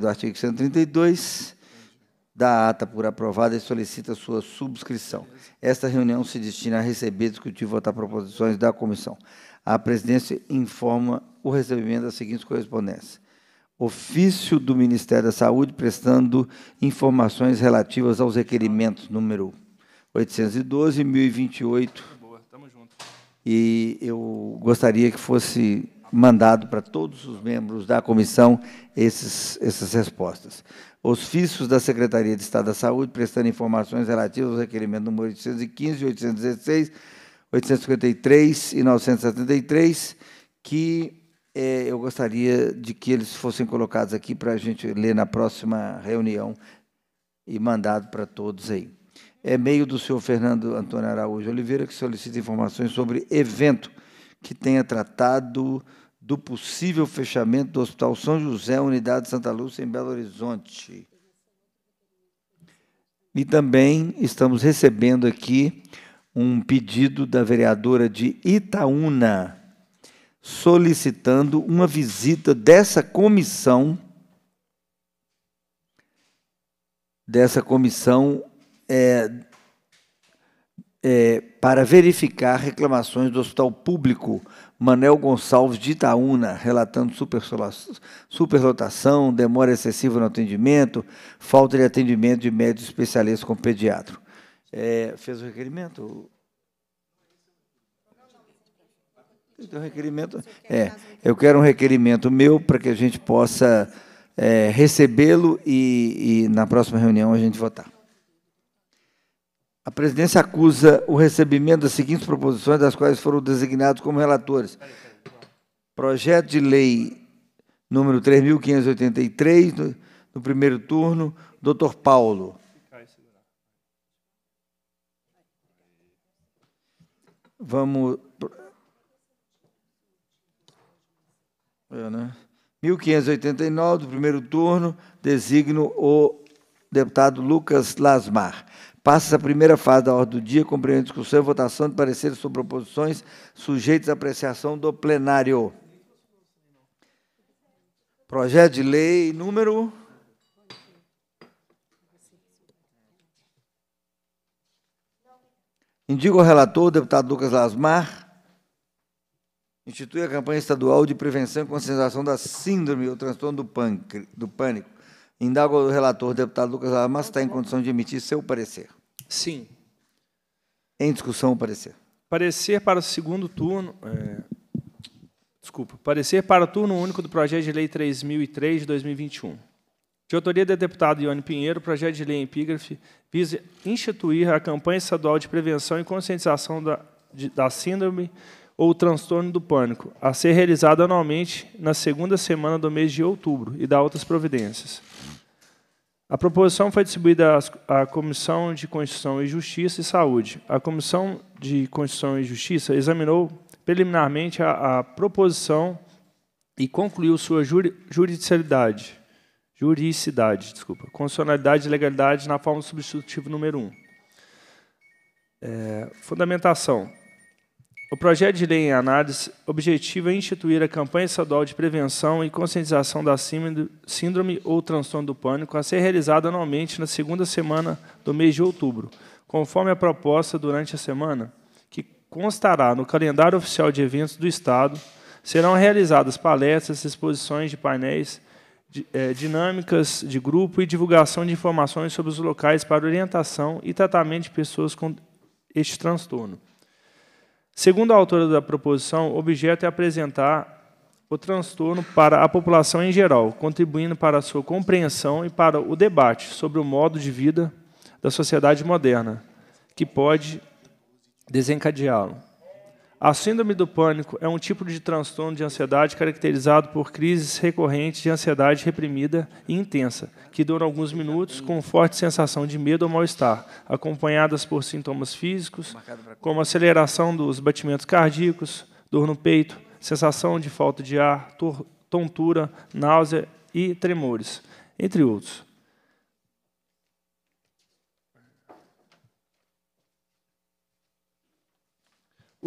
do artigo 132 da ata por aprovada e solicita sua subscrição. Esta reunião se destina a receber, discutir e votar proposições da comissão. A presidência informa o recebimento das seguintes correspondências. Ofício do Ministério da Saúde prestando informações relativas aos requerimentos número 812 1028. Boa, E eu gostaria que fosse mandado para todos os membros da comissão esses, essas respostas. Os fiscos da Secretaria de Estado da Saúde prestando informações relativas aos requerimentos número 815, 816, 853 e 973, que é, eu gostaria de que eles fossem colocados aqui para a gente ler na próxima reunião e mandado para todos aí. É meio do senhor Fernando Antônio Araújo Oliveira que solicita informações sobre evento que tenha tratado do possível fechamento do Hospital São José, Unidade Santa Lúcia, em Belo Horizonte. E também estamos recebendo aqui um pedido da vereadora de Itaúna, solicitando uma visita dessa comissão, dessa comissão é, é, para verificar reclamações do Hospital Público Manel Gonçalves de Itaúna, relatando superlotação, demora excessiva no atendimento, falta de atendimento de médicos especialistas com pediatra. É, fez o requerimento? Então, requerimento é, eu quero um requerimento meu para que a gente possa é, recebê-lo e, e na próxima reunião a gente votar. A presidência acusa o recebimento das seguintes proposições, das quais foram designados como relatores. Projeto de lei número 3.583, no, no primeiro turno, doutor Paulo. Vamos. 1589, é, né? do primeiro turno, designo o deputado Lucas Lasmar. Passa a primeira fase da ordem do dia, compreende discussão e votação de pareceres sobre proposições sujeitas à apreciação do plenário. Projeto de lei número. Indico ao relator, deputado Lucas Lasmar, institui a campanha estadual de prevenção e conscientização da síndrome ou transtorno do, pânico. Indago o relator, deputado Lucas Alves, mas está em condição de emitir seu parecer. Sim. Em discussão o parecer. Parecer para o segundo turno... É, desculpa. Parecer para o turno único do projeto de lei 3003 de 2021. De autoria da deputada Ione Pinheiro, o projeto de lei em epígrafe visa instituir a campanha estadual de prevenção e conscientização da, de, da síndrome ou transtorno do pânico, a ser realizado anualmente na segunda semana do mês de outubro e da outras providências. A proposição foi distribuída à Comissão de Constituição e Justiça e Saúde. A Comissão de Constituição e Justiça examinou preliminarmente a, a proposição e concluiu sua juridicidade, juridicidade, desculpa, constitucionalidade e legalidade na forma substitutiva número 1. Um. É, fundamentação. O projeto de lei em análise objetiva é instituir a campanha estadual de prevenção e conscientização da síndrome ou transtorno do pânico a ser realizada anualmente na segunda semana do mês de outubro, conforme a proposta durante a semana, que constará no calendário oficial de eventos do Estado, serão realizadas palestras, exposições de painéis, é, dinâmicas de grupo e divulgação de informações sobre os locais para orientação e tratamento de pessoas com este transtorno. Segundo a autora da proposição, o objeto é apresentar o transtorno para a população em geral, contribuindo para a sua compreensão e para o debate sobre o modo de vida da sociedade moderna, que pode desencadeá-lo a síndrome do pânico é um tipo de transtorno de ansiedade caracterizado por crises recorrentes de ansiedade reprimida e intensa, que duram alguns minutos com forte sensação de medo ou mal-estar, acompanhadas por sintomas físicos, como aceleração dos batimentos cardíacos, dor no peito, sensação de falta de ar, tontura, náusea e tremores, entre outros.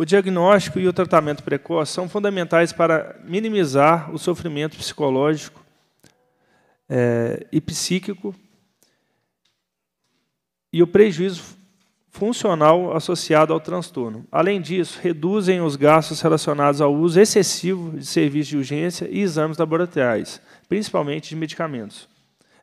O diagnóstico e o tratamento precoce são fundamentais para minimizar o sofrimento psicológico é, e psíquico e o prejuízo funcional associado ao transtorno. Além disso, reduzem os gastos relacionados ao uso excessivo de serviços de urgência e exames laboratoriais, principalmente de medicamentos.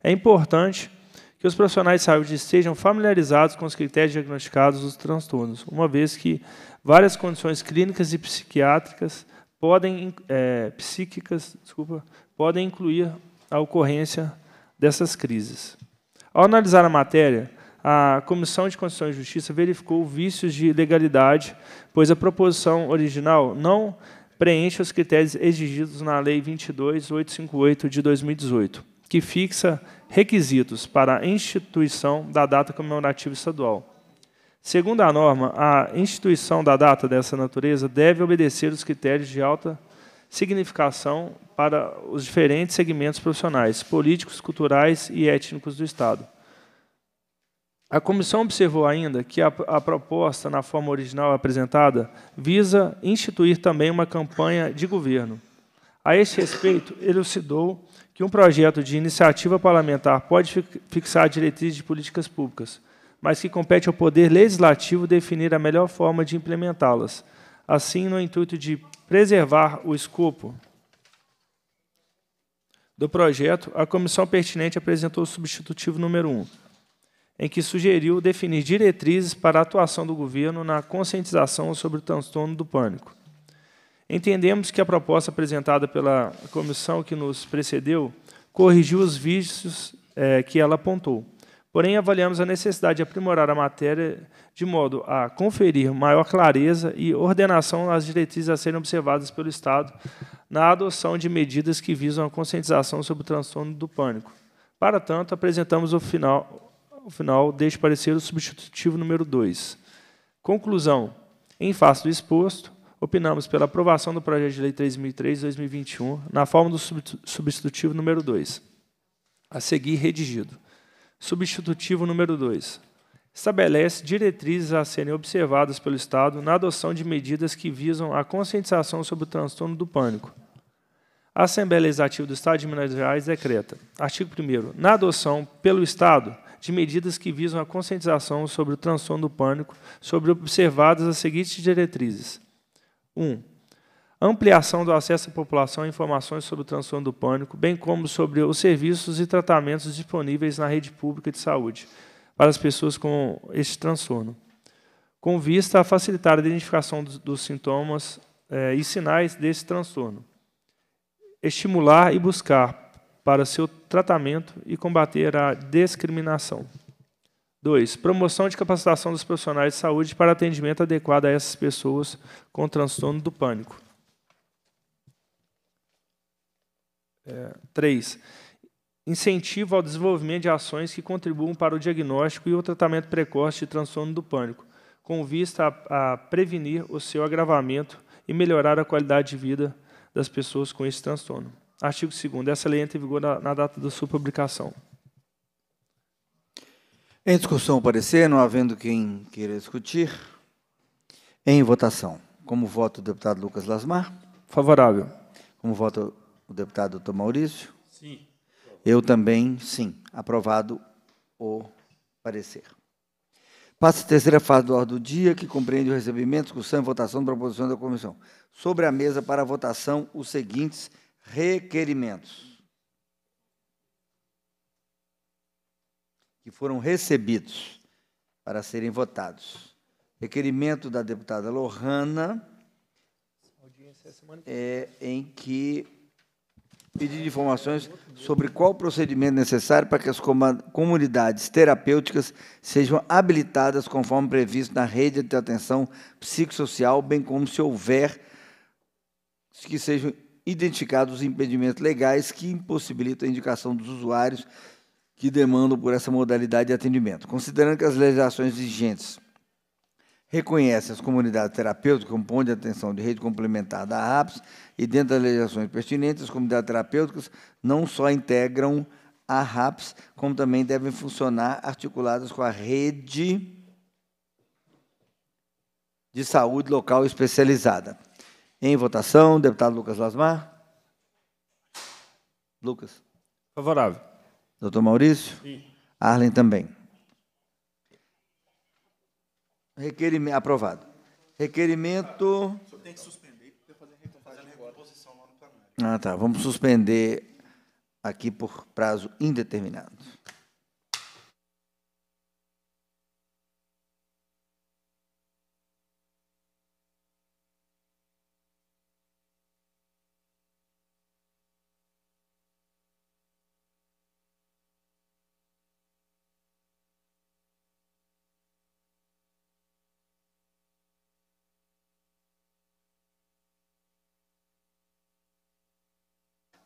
É importante que os profissionais de saúde estejam familiarizados com os critérios diagnosticados dos transtornos, uma vez que várias condições clínicas e psiquiátricas podem é, psíquicas, desculpa, podem incluir a ocorrência dessas crises. Ao analisar a matéria, a Comissão de Constituição e Justiça verificou vícios de legalidade, pois a proposição original não preenche os critérios exigidos na Lei 22.858 de 2018, que fixa requisitos para a instituição da data comemorativa estadual Segundo a norma, a instituição da data dessa natureza deve obedecer os critérios de alta significação para os diferentes segmentos profissionais, políticos, culturais e étnicos do Estado. A comissão observou ainda que a, a proposta, na forma original apresentada, visa instituir também uma campanha de governo. A este respeito, elucidou que um projeto de iniciativa parlamentar pode fixar diretrizes de políticas públicas, mas que compete ao Poder Legislativo definir a melhor forma de implementá-las. Assim, no intuito de preservar o escopo do projeto, a comissão pertinente apresentou o substitutivo número 1, em que sugeriu definir diretrizes para a atuação do governo na conscientização sobre o transtorno do pânico. Entendemos que a proposta apresentada pela comissão que nos precedeu corrigiu os vícios é, que ela apontou Porém, avaliamos a necessidade de aprimorar a matéria de modo a conferir maior clareza e ordenação às diretrizes a serem observadas pelo Estado na adoção de medidas que visam a conscientização sobre o transtorno do pânico. Para tanto, apresentamos o final, o final deste parecer o substitutivo número 2. Conclusão. Em face do exposto, opinamos pela aprovação do projeto de lei 3003/2021 na forma do substitutivo número 2. A seguir redigido. Substitutivo número 2. Estabelece diretrizes a serem observadas pelo Estado na adoção de medidas que visam a conscientização sobre o transtorno do pânico. A Assembleia Legislativa do Estado de Minas Gerais decreta: artigo 1. Na adoção pelo Estado de medidas que visam a conscientização sobre o transtorno do pânico, sobre observadas as seguintes diretrizes: 1. Um, ampliação do acesso à população a informações sobre o transtorno do pânico, bem como sobre os serviços e tratamentos disponíveis na rede pública de saúde para as pessoas com este transtorno, com vista a facilitar a identificação dos, sintomas eh, e sinais desse transtorno, estimular e buscar para seu tratamento e combater a discriminação. 2. Promoção de capacitação dos profissionais de saúde para atendimento adequado a essas pessoas com transtorno do pânico. 3. Incentivo ao desenvolvimento de ações que contribuam para o diagnóstico e o tratamento precoce de transtorno do pânico, com vista a, a prevenir o seu agravamento e melhorar a qualidade de vida das pessoas com esse transtorno. Artigo 2 Essa lei entra em vigor na, na data da sua publicação. Em discussão, parecer, não havendo quem queira discutir. Em votação. Como voto o deputado Lucas Lasmar? Favorável. Como voto o deputado doutor Maurício? Sim. Eu também, sim. Aprovado o parecer. Passa a terceira fase do ordem do dia, que compreende o recebimento, discussão e votação da proposição da comissão. Sobre a mesa para a votação, os seguintes requerimentos. Que foram recebidos para serem votados. Requerimento da deputada Lohana, é, é, em que pedir informações sobre qual procedimento necessário para que as comunidades terapêuticas sejam habilitadas conforme previsto na rede de atenção psicossocial, bem como se houver que sejam identificados os impedimentos legais que impossibilitam a indicação dos usuários que demandam por essa modalidade de atendimento. Considerando que as legislações vigentes reconhece as comunidades terapêuticas como ponto de atenção de rede complementar da RAPS e, dentro das legislações pertinentes, as comunidades terapêuticas não só integram a RAPS, como também devem funcionar articuladas com a rede de saúde local especializada. Em votação, deputado Lucas Lasmar. Lucas. Favorável. Doutor Maurício? Sim. Arlen também. Requerimento. Aprovado. Requerimento. O senhor tem que suspender Ah, tá. Vamos suspender aqui por prazo indeterminado.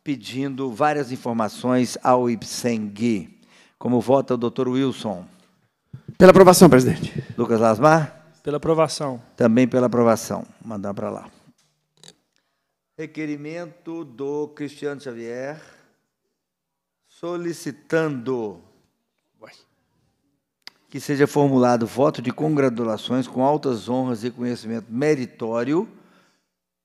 pedindo várias informações ao IPSENGUI. Como vota o doutor Wilson? Pela aprovação, presidente. Lucas Lasmar? Pela aprovação. Também pela aprovação. Mandar para lá. Requerimento do Cristiano Xavier solicitando que seja formulado voto de congratulações com altas honras e conhecimento meritório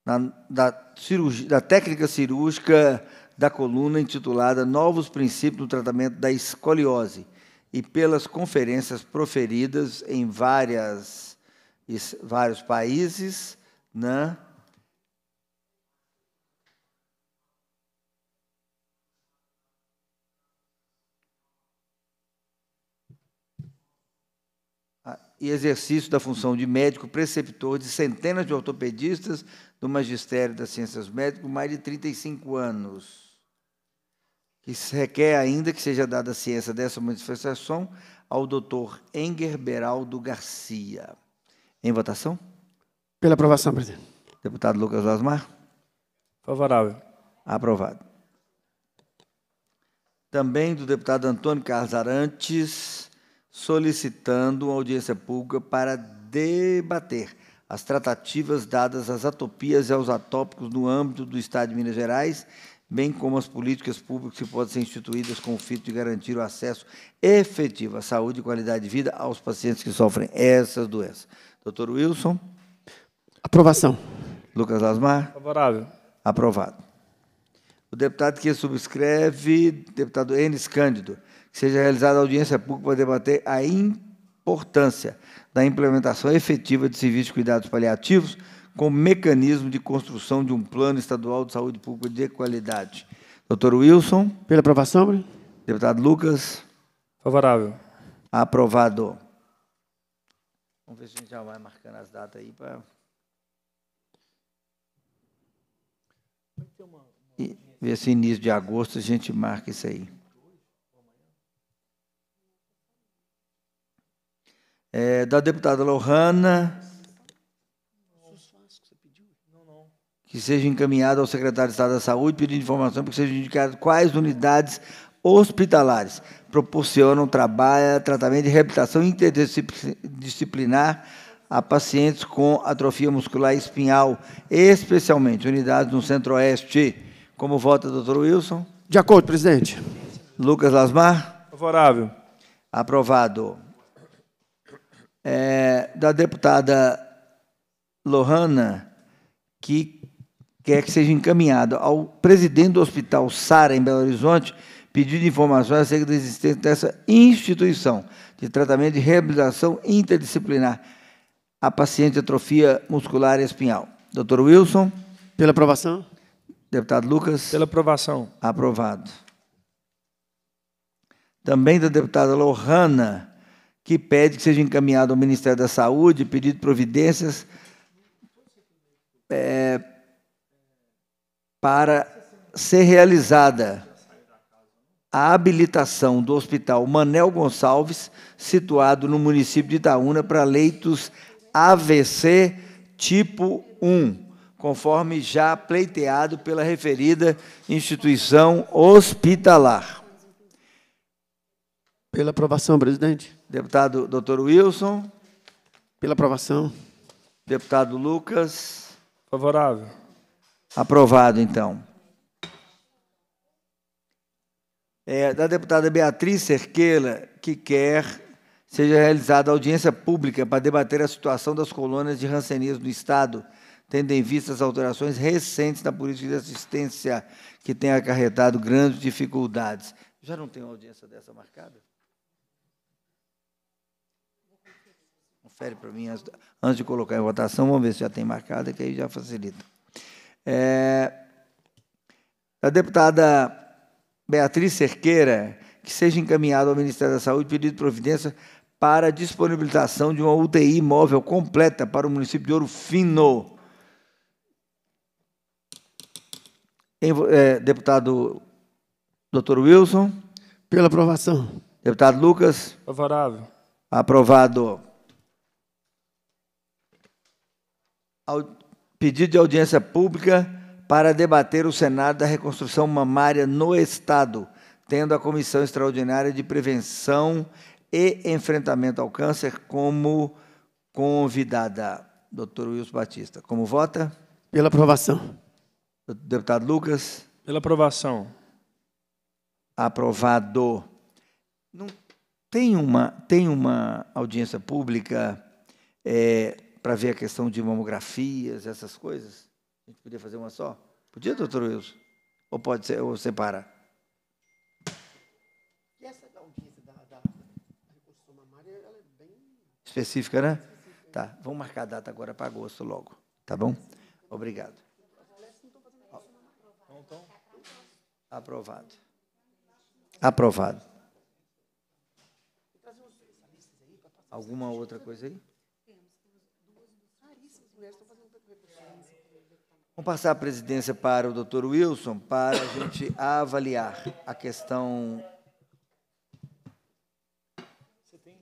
na, da, cirurgia, da técnica cirúrgica da coluna intitulada Novos Princípios do Tratamento da Escoliose e pelas conferências proferidas em várias, vários países, né? e exercício da função de médico preceptor de centenas de ortopedistas do Magistério das Ciências Médicas por mais de 35 anos. Isso requer ainda que seja dada a ciência dessa manifestação ao doutor Enger Beraldo Garcia. Em votação? Pela aprovação, presidente. Deputado Lucas Lasmar? Favorável. Aprovado. Também do deputado Antônio Carlos Arantes solicitando audiência pública para debater as tratativas dadas às atopias e aos atópicos no âmbito do Estado de Minas Gerais, bem como as políticas públicas que podem ser instituídas com o fito de garantir o acesso efetivo à saúde e qualidade de vida aos pacientes que sofrem essas doenças. Doutor Wilson. Aprovação. Lucas Lasmar. Favorável. Aprovado. O deputado que subscreve, deputado Enes Cândido, seja realizada audiência pública para debater a importância da implementação efetiva de serviços de cuidados paliativos como mecanismo de construção de um plano estadual de saúde pública de qualidade. Doutor Wilson. Pela aprovação. Deputado Lucas. Favorável. Aprovado. Vamos ver se a gente já vai marcando as datas aí para. E ver se início de agosto a gente marca isso aí. é, da deputada Lohana, que seja encaminhada ao secretário de Estado da Saúde pedindo informação para que sejam indicadas quais unidades hospitalares proporcionam trabalho, tratamento de reabilitação interdisciplinar a pacientes com atrofia muscular espinhal, especialmente unidades no Centro-Oeste. Como vota, doutor Wilson? De acordo, presidente. Lucas Lasmar? Favorável. Aprovado é, da deputada Lohana, que quer que seja encaminhado ao presidente do Hospital Sara, em Belo Horizonte, pedido informações acerca da existência dessa instituição de tratamento de reabilitação interdisciplinar a paciente de atrofia muscular espinhal. Doutor Wilson. Pela aprovação. Deputado Lucas. Pela aprovação. Aprovado. Também da deputada Lohana que pede que seja encaminhado ao Ministério da Saúde, pedido providências é, para ser realizada a habilitação do Hospital Manel Gonçalves, situado no município de Itaúna, para leitos AVC tipo 1, conforme já pleiteado pela referida instituição hospitalar. Pela aprovação, presidente. Deputado Dr. Wilson. Pela aprovação. Deputado Lucas. Favorável. Aprovado, então. É, da deputada Beatriz Cerqueira, que quer seja realizada audiência pública para debater a situação das colônias de rancenias no Estado, tendo em vista as alterações recentes na política de assistência que tem acarretado grandes dificuldades. Já não tem uma audiência dessa marcada? Confere para mim antes, antes de colocar em votação. Vamos ver se já tem marcada, que aí já facilita. É, a deputada Beatriz Cerqueira, que seja encaminhado ao Ministério da Saúde pedido providência para disponibilização de uma UTI móvel completa para o município de Ouro Fino. Em, é, deputado Dr. Wilson. Pela aprovação. Deputado Lucas. Favorável. Aprovado. pedido de audiência pública para debater o Senado da reconstrução mamária no Estado, tendo a Comissão Extraordinária de Prevenção e Enfrentamento ao Câncer como convidada. Doutor Wilson Batista, como vota? Pela aprovação. Deputado Lucas? Pela aprovação. Aprovado. Não, tem, uma, tem uma audiência pública é, para ver a questão de mamografias, essas coisas? A gente podia fazer uma só? Podia, doutor Wilson? Ou pode ser, ou separa? E essa da audiência da, da reconstrução mamária, ela é bem... Específica, né? Específica. Tá, vamos marcar a data agora para agosto logo, tá bom? Obrigado. Aprovado. Aprovado. Alguma outra coisa aí? Vamos passar a presidência para o doutor Wilson, para a gente avaliar a questão. Você tem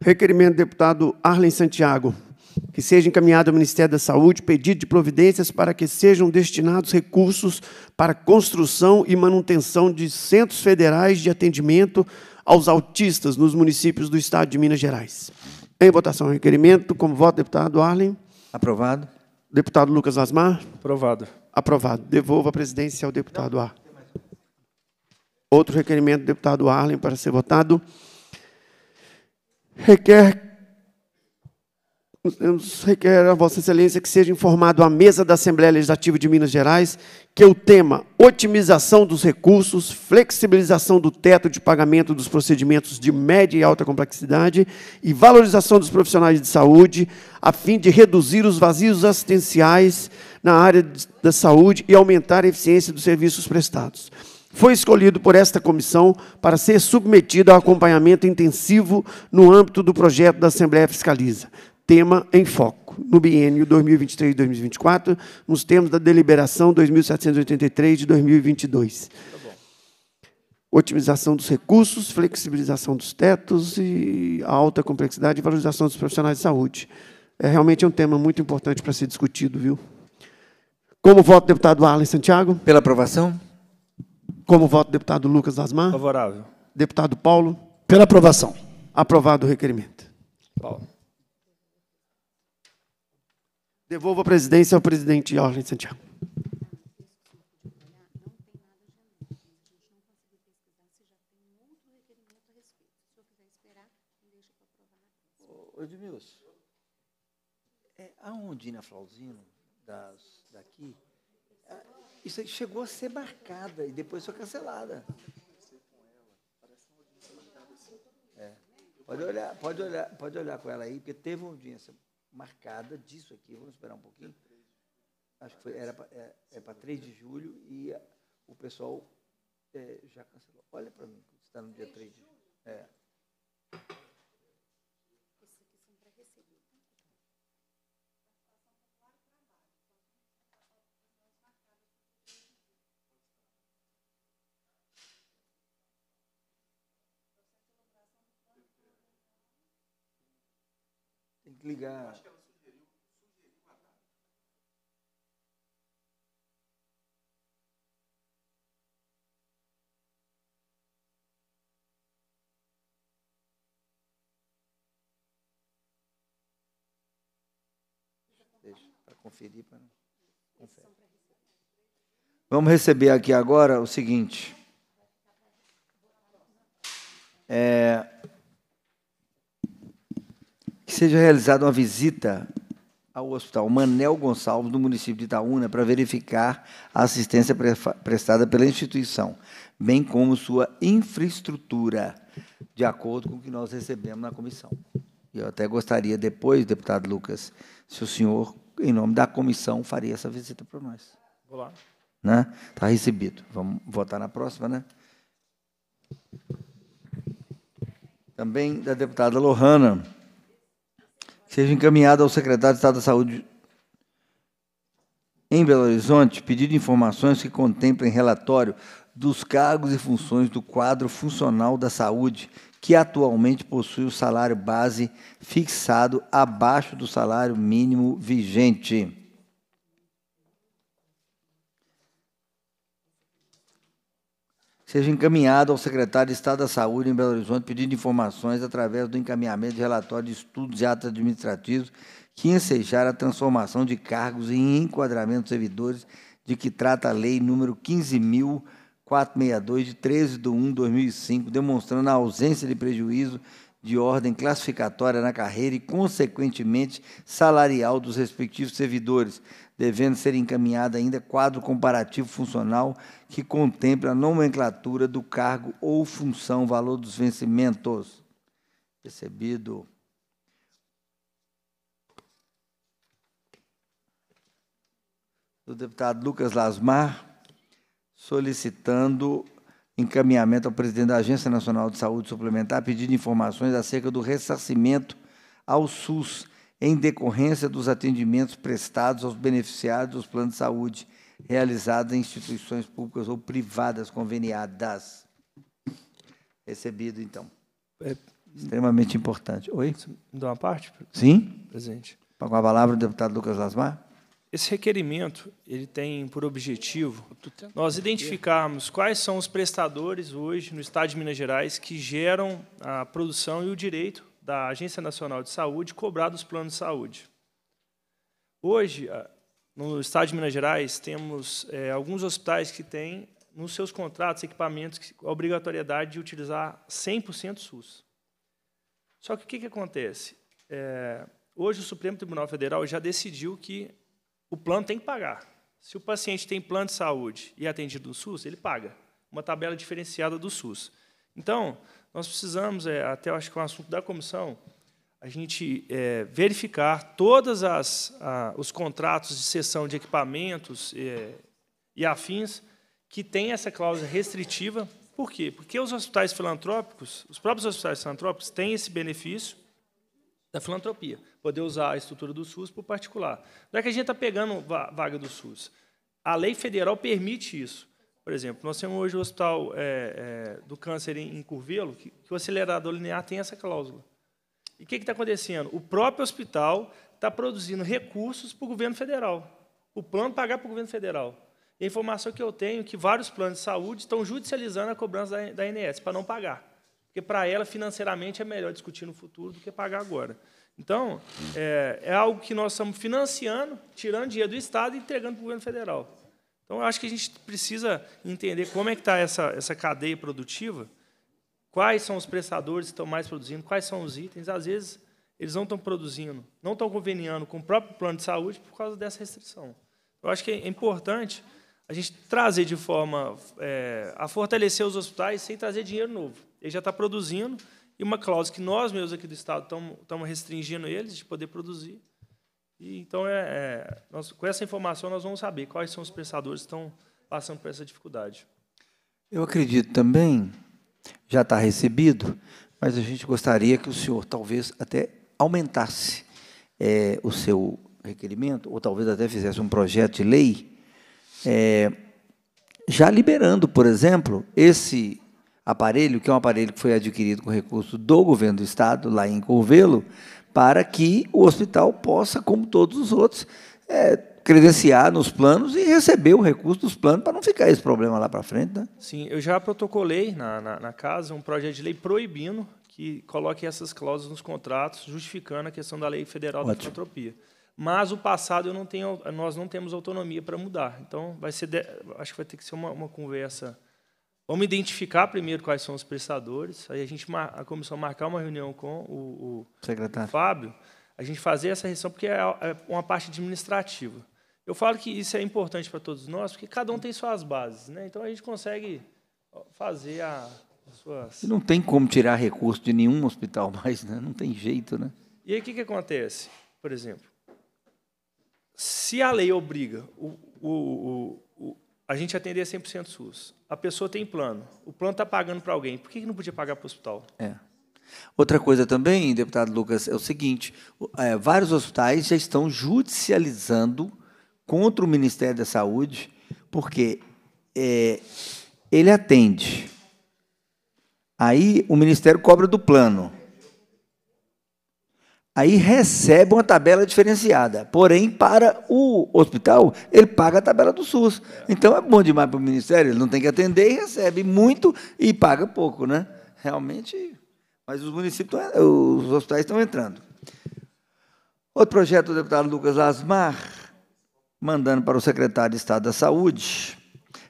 Requerimento do deputado Arlen Santiago que seja encaminhado ao Ministério da Saúde pedido de providências para que sejam destinados recursos para construção e manutenção de centros federais de atendimento aos autistas nos municípios do Estado de Minas Gerais. Em votação, requerimento. Como voto, deputado Arlen? Aprovado. Deputado Lucas Lasmar? Aprovado. Aprovado. Devolvo a presidência ao deputado Arlen. Outro requerimento do deputado Arlen para ser votado. Requer eu requer a Vossa Excelência que seja informado à mesa da Assembleia Legislativa de Minas Gerais que o tema otimização dos recursos, flexibilização do teto de pagamento dos procedimentos de média e alta complexidade e valorização dos profissionais de saúde, a fim de reduzir os vazios assistenciais na área da saúde e aumentar a eficiência dos serviços prestados foi escolhido por esta comissão para ser submetido a acompanhamento intensivo no âmbito do projeto da Assembleia Fiscaliza, tema em foco, no biênio 2023-2024, nos termos da deliberação 2783 de 2022. Otimização dos recursos, flexibilização dos tetos e alta complexidade e valorização dos profissionais de saúde. É realmente é um tema muito importante para ser discutido, viu? Como voto deputado Arlen Santiago? Pela aprovação. Como voto deputado Lucas Lasmar? Favorável. Deputado Paulo? Pela aprovação. Aprovado o requerimento. Paulo. Devolvo a presidência ao presidente Orlin Santiago. Edmilson, é, a Ondina Flauzino, das, daqui, ah, isso chegou a ser marcada e depois foi cancelada. É. Pode olhar, pode olhar, pode olhar com ela aí, porque teve uma audiência marcada disso aqui. Vamos esperar um pouquinho. Acho que foi, era é, é para 3 de julho e o pessoal é, já cancelou. Olha para mim, está no dia 3 de julho. É. ligar. acho que ela sugeriu, sugeriu a data. Deixa para conferir para não. Confere. Vamos receber aqui agora o seguinte. É, que seja realizada uma visita ao Hospital Manel Gonçalves, do município de Itaúna, para verificar a assistência pre prestada pela instituição, bem como sua infraestrutura, de acordo com o que nós recebemos na comissão. Eu até gostaria, depois, deputado Lucas, se o senhor, em nome da comissão, faria essa visita para nós. Vou lá. Né? Está recebido. Vamos votar na próxima, né? Também da deputada Lohana seja encaminhado ao secretário de Estado da Saúde em Belo Horizonte pedido informações que contemplem relatório dos cargos e funções do quadro funcional da saúde, que atualmente possui o salário base fixado abaixo do salário mínimo vigente. seja encaminhado ao secretário de Estado da Saúde em Belo Horizonte pedindo informações através do encaminhamento de relatório de estudos e atos administrativos que ensejar a transformação de cargos em enquadramento de servidores de que trata a lei número 15.462, de 13 de 1 de 2005, demonstrando a ausência de prejuízo de ordem classificatória na carreira e, consequentemente, salarial dos respectivos servidores, devendo ser encaminhado ainda quadro comparativo funcional que contemple a nomenclatura do cargo ou função, valor dos vencimentos. Recebido. Do deputado Lucas Lasmar, solicitando encaminhamento ao presidente da Agência Nacional de Saúde Suplementar, pedindo informações acerca do ressarcimento ao SUS em decorrência dos atendimentos prestados aos beneficiários dos planos de saúde realizados em instituições públicas ou privadas conveniadas. Recebido, então. É, Extremamente importante. Oi? Dá uma parte? Sim. Presidente. Tá com a palavra o deputado Lucas Lasmar. Esse requerimento ele tem por objetivo nós identificarmos quais são os prestadores hoje no Estado de Minas Gerais que geram a produção e o direito da Agência Nacional de Saúde cobrar dos planos de saúde. Hoje, ah, no estado de Minas Gerais, temos é, alguns hospitais que têm nos seus contratos equipamentos a obrigatoriedade de utilizar 100% SUS. Só que o que, que acontece? É, hoje, o Supremo Tribunal Federal já decidiu que o plano tem que pagar. Se o paciente tem plano de saúde e é atendido no SUS, ele paga. Uma tabela diferenciada do SUS. Então, nós precisamos, é, até acho que é um assunto da comissão, a gente é, verificar todos os contratos de cessão de equipamentos é, e afins que tem essa cláusula restritiva. Por quê? Porque os hospitais filantrópicos, os próprios hospitais filantrópicos, têm esse benefício da filantropia, poder usar a estrutura do SUS para o particular. Não é que a gente está pegando vaga do SUS. A lei federal permite isso. Por exemplo, nós temos hoje o Hospital é, é, do Câncer em, Curvelo, que, que, o acelerador linear tem essa cláusula. E o que está acontecendo? O próprio hospital está produzindo recursos para o governo federal. O plano pagar para o governo federal. E a informação que eu tenho é que vários planos de saúde estão judicializando a cobrança da, da ANS para não pagar. Porque para ela, financeiramente, é melhor discutir no futuro do que pagar agora. Então, é, é algo que nós estamos financiando, tirando dinheiro do Estado e entregando para o governo federal. Então, eu acho que a gente precisa entender como é que está essa, essa cadeia produtiva, quais são os prestadores que estão mais produzindo, quais são os itens. Às vezes, eles não estão produzindo, não estão conveniando com o próprio plano de saúde por causa dessa restrição. Eu acho que é importante a gente trazer de forma é, a fortalecer os hospitais sem trazer dinheiro novo. Ele já está produzindo, e uma cláusula que nós, mesmos aqui do Estado, estamos restringindo eles de poder produzir. E, então, é, é nós, com essa informação, nós vamos saber quais são os pensadores que estão passando por essa dificuldade. Eu acredito também, já está recebido, mas a gente gostaria que o senhor talvez até aumentasse é, o seu requerimento, ou talvez até fizesse um projeto de lei, é, já liberando, por exemplo, esse aparelho, que é um aparelho que foi adquirido com recurso do governo do Estado, lá em Corvelo, para que o hospital possa, como todos os outros, é, credenciar nos planos e receber o recurso dos planos para não ficar esse problema lá para frente. Né? Sim, eu já protocolei na, na, na casa um projeto de lei proibindo que coloque essas cláusulas nos contratos, justificando a questão da lei federal Ótimo. da filantropia. Mas o passado não tenho, nós não temos autonomia para mudar. Então, vai ser, acho que vai ter que ser uma, uma conversa Vamos identificar primeiro quais são os prestadores, aí a gente a comissão marcar uma reunião com o, o secretário o Fábio, a gente fazer essa reunião porque é, é uma parte administrativa. Eu falo que isso é importante para todos nós, porque cada um tem suas bases, né? Então a gente consegue fazer a suas... não tem como tirar recurso de nenhum hospital mais, né? Não tem jeito, né? E aí o que, que acontece? Por exemplo, se a lei obriga o, o, a gente atenderia 100% SUS. A pessoa tem plano. O plano está pagando para alguém. Por que não podia pagar para o hospital? É. Outra coisa também, deputado Lucas, é o seguinte: é, vários hospitais já estão judicializando contra o Ministério da Saúde, porque é, ele atende. Aí o Ministério cobra do plano. Aí recebe uma tabela diferenciada. Porém, para o hospital, ele paga a tabela do SUS. Então é bom demais para o Ministério, ele não tem que atender e recebe muito e paga pouco, né? Realmente. Mas os municípios, os hospitais estão entrando. Outro projeto do deputado Lucas Lasmar, mandando para o secretário de Estado da Saúde,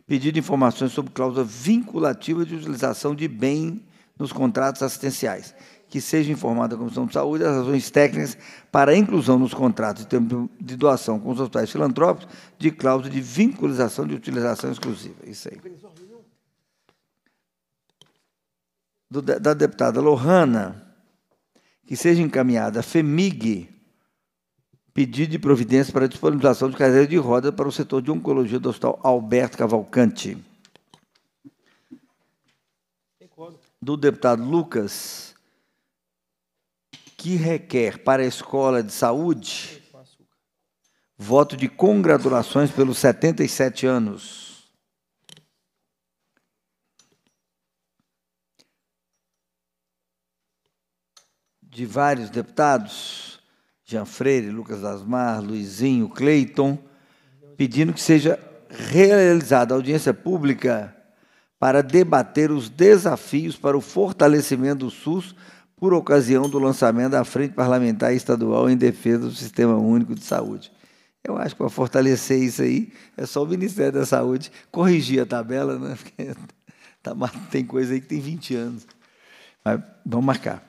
pedido informações sobre cláusula vinculativa de utilização de bem nos contratos assistenciais que seja informada a Comissão de Saúde as razões técnicas para a inclusão nos contratos de de doação com os hospitais filantrópicos de cláusula de vinculização de utilização exclusiva. Isso aí. Do, da deputada Lohana, que seja encaminhada a FEMIG, pedido de providência para disponibilização de cadeira de roda para o setor de oncologia do Hospital Alberto Cavalcante. Do deputado Lucas, que requer para a escola de saúde voto de congratulações pelos 77 anos. De vários deputados, Jean Freire, Lucas Asmar, Luizinho, Cleiton, pedindo que seja realizada audiência pública para debater os desafios para o fortalecimento do SUS por ocasião do lançamento da Frente Parlamentar Estadual em Defesa do Sistema Único de Saúde. Eu acho que para fortalecer isso aí, é só o Ministério da Saúde corrigir a tabela, né? Porque tá, tem coisa aí que tem 20 anos. Mas vamos marcar.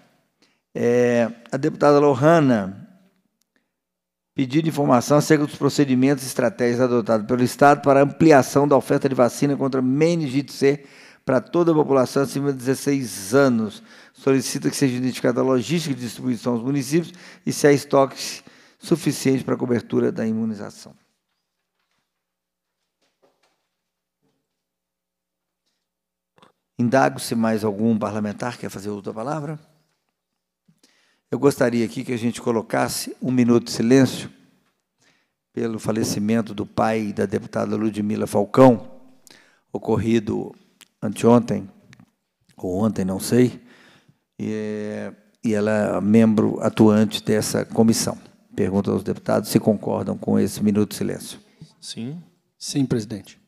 É, a deputada Lohana pediu informação acerca dos procedimentos e estratégias adotados pelo Estado para ampliação da oferta de vacina contra meningite C para toda a população acima de 16 anos solicita que seja identificada a logística de distribuição aos municípios e se há estoques suficientes para a cobertura da imunização. Indago se mais algum parlamentar quer fazer outra palavra. Eu gostaria aqui que a gente colocasse um minuto de silêncio pelo falecimento do pai da deputada Ludmila Falcão, ocorrido anteontem, ou ontem, não sei, e, e ela é membro atuante dessa comissão. Pergunto aos deputados se concordam com esse minuto de silêncio. Sim. Sim, presidente.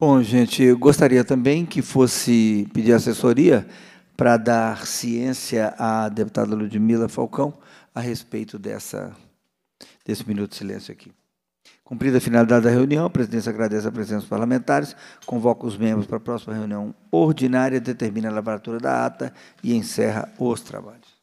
Bom, gente, eu gostaria também que fosse pedir assessoria para dar ciência à deputada Ludmila Falcão a respeito dessa, desse minuto de silêncio aqui. Cumprida a finalidade da reunião, a presidência agradece a presença dos parlamentares, convoca os membros para a próxima reunião ordinária, determina a lavratura da ata e encerra os trabalhos.